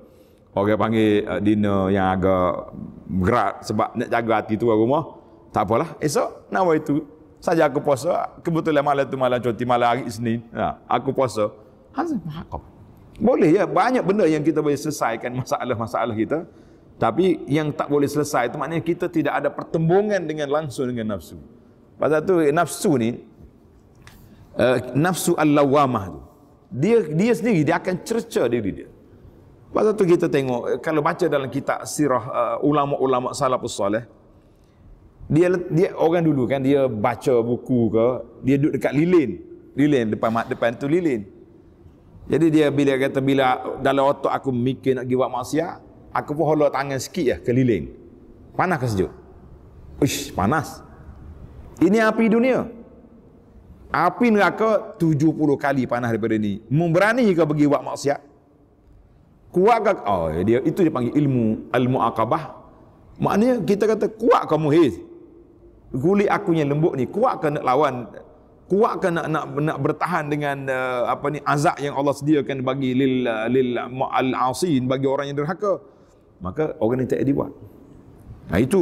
orang panggil uh, dinner yang agak gerak sebab nak jaga hati tuan rumah. Tak apalah, esok nak buat itu. Saja aku puasa, kebetulan malam tu malam cuti, malam hari Isnin. Ha, aku puasa. Hazim muakabah. Boleh ya, banyak benda yang kita boleh selesaikan masalah-masalah kita. Tapi yang tak boleh selesai itu maknanya kita tidak ada pertembungan dengan langsung dengan nafsu. Pasal tu eh, nafsu ni uh, nafsu al-lawamah tu. Dia dia sendiri dia akan cerca diri dia. Pasal tu kita tengok eh, kalau baca dalam kitab sirah uh, ulama-ulama salafus soleh dia dia orang dulu kan dia baca buku ke dia duduk dekat lilin lilin depan mak depan tu lilin jadi dia bila kata bila dalam otak aku mikir nak pergi buat maksiat aku pun holok tangan sikit je keliling. Panas ke sejuk? Ush, panas. Ini api dunia. Api neraka 70 kali panas daripada ini. Memberani ke pergi buat maksiat? Kuat ke? Oh, ya, dia, itu dia panggil ilmu al-mu'aqabah. Maknanya kita kata kuat ke muhiz? Kulit aku yang lembut ni kuat ke nak lawan? Kuat ke nak, nak, nak bertahan dengan uh, apa ni azab yang Allah sediakan bagi lil, uh, lil ma'al asin bagi orang yang derhaka? maka orang ini tak ada buat. Nah itu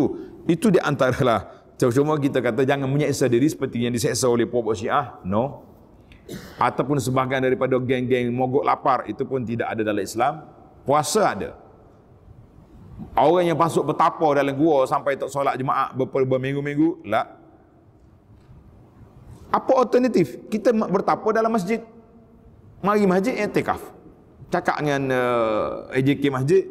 itu di antaralah cuma kita kata jangan menyiksa diri seperti yang disiksa oleh puak-puak Syiah. No. Ataupun sebahagian daripada geng-geng mogok lapar itu pun tidak ada dalam Islam. Puasa ada. Orang yang masuk bertapa dalam gua sampai tak solat jemaah beberapa minggu minggu lah. Apa alternatif? Kita bertapa dalam masjid. Mari masjid, etikaf. Eh, Cakap dengan uh, eh, AJK masjid,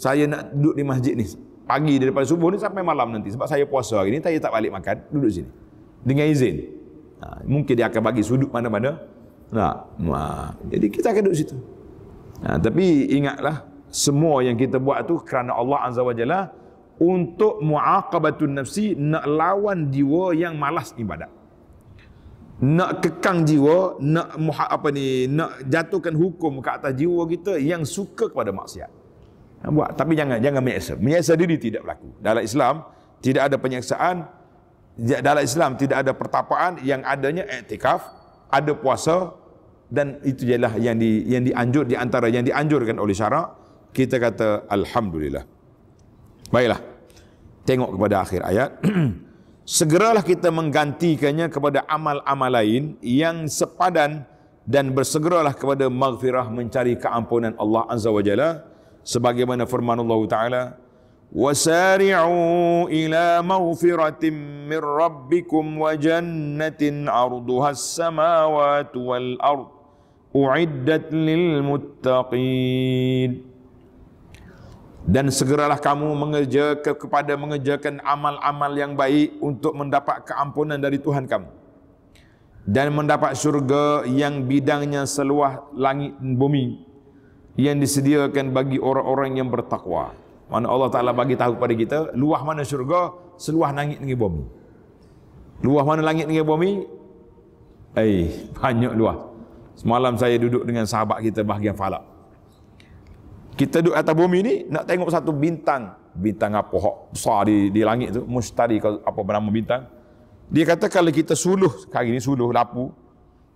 saya nak duduk di masjid ni pagi daripada subuh ni sampai malam nanti sebab saya puasa hari ni saya tak balik makan duduk sini dengan izin ha, mungkin dia akan bagi sudut mana-mana nah ha, ha, jadi kita akan duduk situ ha, tapi ingatlah semua yang kita buat tu kerana Allah azza wajalla untuk muaqabatun nafsi nak lawan jiwa yang malas ibadat nak kekang jiwa nak muha, apa ni nak jatuhkan hukum ke atas jiwa kita yang suka kepada maksiat buat tapi jangan jangan menyiksa menyiksa diri tidak berlaku dalam Islam tidak ada penyiksaan dalam Islam tidak ada pertapaan yang adanya iktikaf ada puasa dan itu jelah yang di yang dianjur di antara yang dianjurkan oleh syarak kita kata alhamdulillah baiklah tengok kepada akhir ayat segeralah kita menggantikannya kepada amal-amal lain yang sepadan dan bersegeralah kepada maghfirah mencari keampunan Allah azza wajalla sebagaimana firman Allah taala wasari'u ila mawfiratin mir rabbikum wa jannatin 'arduhas samawati wal ard u'iddat lil muttaqin dan segeralah kamu mengerjakan kepada mengerjakan amal-amal yang baik untuk mendapat keampunan dari Tuhan kamu dan mendapat syurga yang bidangnya seluas langit bumi yang disediakan bagi orang-orang yang bertakwa. Mana Allah Taala bagi tahu kepada kita, luah mana syurga, seluah langit dengan bumi. Luah mana langit dengan bumi? Eh, banyak luah. Semalam saya duduk dengan sahabat kita bahagian Falak. Kita duduk atas bumi ni nak tengok satu bintang, bintang apa hok besar di di langit tu, mustari apa bernama bintang. Dia kata kalau kita suluh hari ni suluh lapu,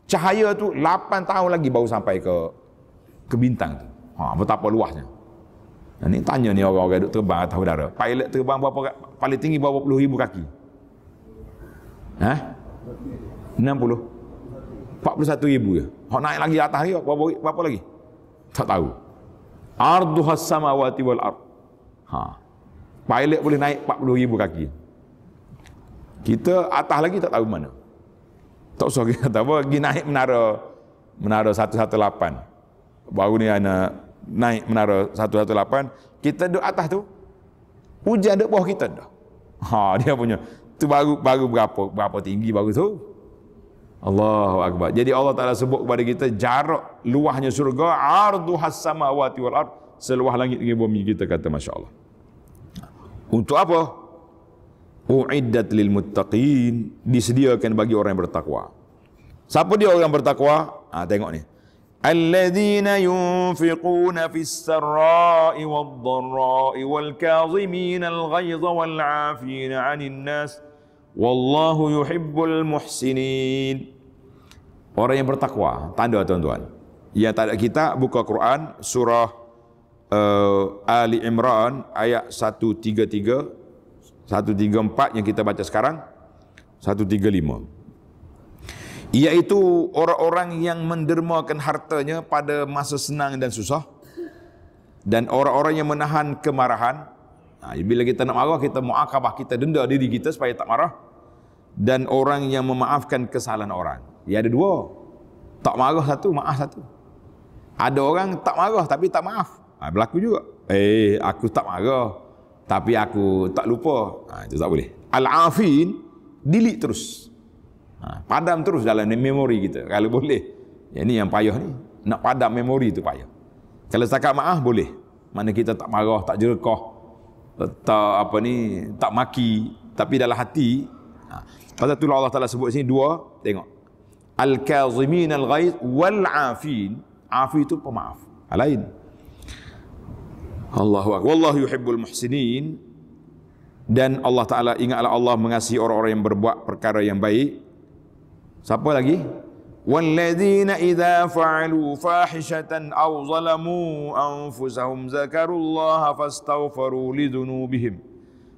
cahaya tu 8 tahun lagi baru sampai ke ke bintang tu. Ha, betapa luasnya. Dan ni tanya ni orang-orang yang duk terbang atas udara. Pilot terbang berapa paling tinggi berapa puluh ribu kaki? Ha? 60. 41 ribu je. Hak naik lagi atas ni berapa, berapa lagi? Tak tahu. Arduh as-samawati wal ard. Ha. Pilot boleh naik 40 ribu kaki. Kita atas lagi tak tahu mana. Tak usah kita tahu apa. Pergi naik menara. Menara 118 baru ni ana naik menara 118 kita duduk atas tu hujan duduk bawah kita dah ha dia punya tu baru baru berapa berapa tinggi baru tu Allahu akbar jadi Allah Taala sebut kepada kita jarak luahnya syurga ardu has samawati wal ard seluah langit dengan bumi kita kata masya-Allah untuk apa uiddat lil muttaqin disediakan bagi orang yang bertakwa siapa dia orang yang bertakwa ha, tengok ni الذين ينفقون في السراء والضراء والكاظمين الغيظ والعافين عن الناس والله يحب المحسنين Orang yang bertakwa, tanda tuan-tuan. Ya, tak ada kita, buka Quran, surah uh, Ali Imran, ayat 133, 134 yang kita baca sekarang, 135 iaitu orang-orang yang mendermakan hartanya pada masa senang dan susah dan orang-orang yang menahan kemarahan nah, ha, bila kita nak marah kita muakabah kita denda diri kita supaya tak marah dan orang yang memaafkan kesalahan orang Ia ya, ada dua tak marah satu maaf satu ada orang tak marah tapi tak maaf ha, berlaku juga eh aku tak marah tapi aku tak lupa ha, itu tak boleh al-afin delete terus Ha, padam terus dalam memori kita kalau boleh. Ya ini yang payah ni. Nak padam memori itu payah. Kalau setakat maaf boleh. Mana kita tak marah, tak jerekah, tak apa ni, tak maki, tapi dalam hati. Ha. Pasal itulah Allah Taala sebut sini dua, tengok. Al-kazimin al-ghaiz wal-afin. Afi itu pemaaf. Hal lain. Allahu akbar. Wallahu yuhibbul muhsinin. Dan Allah Ta'ala ingatlah Allah mengasihi orang-orang yang berbuat perkara yang baik Siapa lagi? وَالَّذِينَ إِذَا فَعَلُوا فَاحِشَةً أَوْ ظَلَمُوا أَنفُسَهُمْ ذَكَرُوا اللَّهَ فَاسْتَغْفَرُوا لِذُنُوبِهِمْ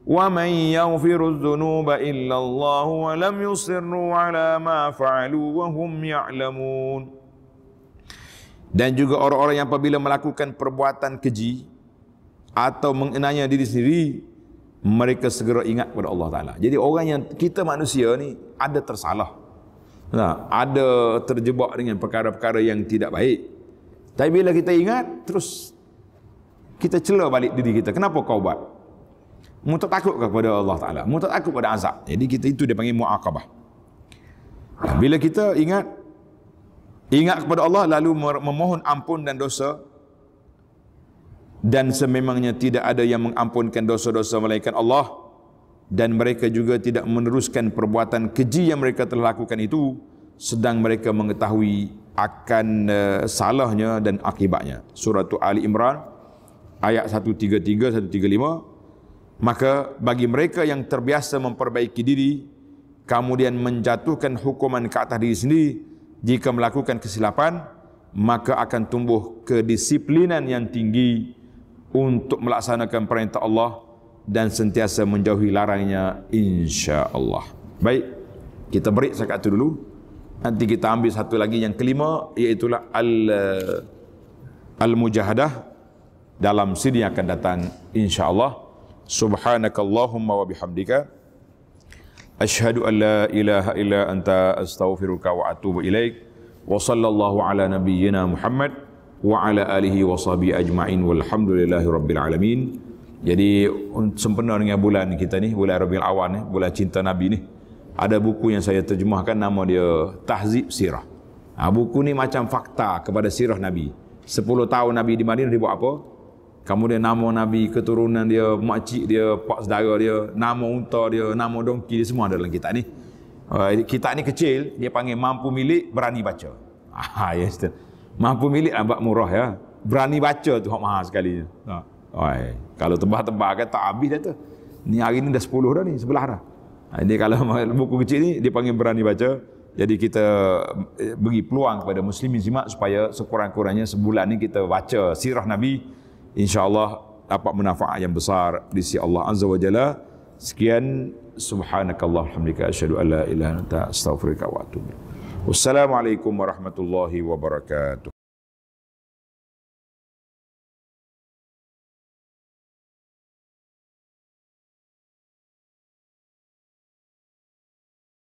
وَمَنْ يَغْفِرُ الذُّنُوبَ إِلَّا اللَّهُ وَلَمْ يُصِرُّوا عَلَى مَا فَعَلُوا وَهُمْ يَعْلَمُونَ Dan juga orang-orang yang apabila melakukan perbuatan keji atau mengenanya diri sendiri, mereka segera ingat kepada Allah Ta'ala. Jadi orang yang kita manusia ni ada tersalah. Nah, ada terjebak dengan perkara-perkara yang tidak baik. Tapi bila kita ingat, terus kita celah balik diri kita. Kenapa kau buat? Mutak takut kepada Allah Ta'ala. Mutak takut kepada azab. Jadi kita itu dia panggil mu'akabah. Nah, bila kita ingat, ingat kepada Allah lalu memohon ampun dan dosa, dan sememangnya tidak ada yang mengampunkan dosa-dosa melainkan Allah, dan mereka juga tidak meneruskan perbuatan keji yang mereka telah lakukan itu sedang mereka mengetahui akan eh, salahnya dan akibatnya surah Al imran ayat 133 135 maka bagi mereka yang terbiasa memperbaiki diri kemudian menjatuhkan hukuman ke atas diri sendiri jika melakukan kesilapan maka akan tumbuh kedisiplinan yang tinggi untuk melaksanakan perintah Allah dan sentiasa menjauhi larangnya insya-Allah. Baik, kita break sekat itu dulu. Nanti kita ambil satu lagi yang kelima iaitu al eh, al mujahadah dalam sini akan datang insya-Allah. Subhanakallahumma wa bihamdika Ashhadu an la ilaha illa anta astaghfiruka wa atubu ilaik wa sallallahu ala nabiyyina Muhammad wa ala alihi wa sahbihi ajma'in walhamdulillahi rabbil alamin jadi sempena dengan bulan kita ni, bulan Rabiul Awal ni, bulan cinta Nabi ni, ada buku yang saya terjemahkan nama dia Tahzib Sirah. Ha, buku ni macam fakta kepada sirah Nabi. 10 tahun Nabi di Madinah dia buat apa? Kemudian nama Nabi, keturunan dia, makcik dia, pak saudara dia, nama unta dia, nama dongki dia semua ada dalam kitab ni. Uh, kitab ni kecil, dia panggil mampu milik, berani baca. Ah yes. Mampu milik abad lah, murah ya. Berani baca tu hak mahal sekali. Ha. Oi, kalau tebah-tebah kan tak habis dah tu. Ni hari ni dah 10 dah ni, sebelah dah. Ha, Ini kalau buku kecil ni dia panggil berani baca. Jadi kita eh, beri peluang kepada muslimin simak supaya sekurang-kurangnya sebulan ni kita baca sirah Nabi. InsyaAllah dapat manfaat yang besar di sisi Allah Azza wa Jalla. Sekian. Subhanakallah. Alhamdulika. Asyadu an la ilaha. Astaghfirullah wa atubu. Wassalamualaikum warahmatullahi wabarakatuh.